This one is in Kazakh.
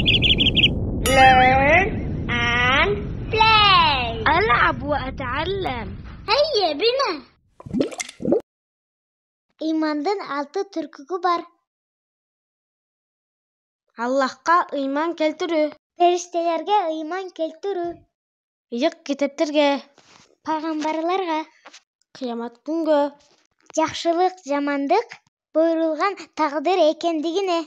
Learn and play. имандын алты түркігі бар аллахка ыйман келтіру. периштелерге ыйман келтіру. ыйык китептерге пайгамбарларга кыямат күнгө жакшылык жамандық буйрулган тагдыр экендигине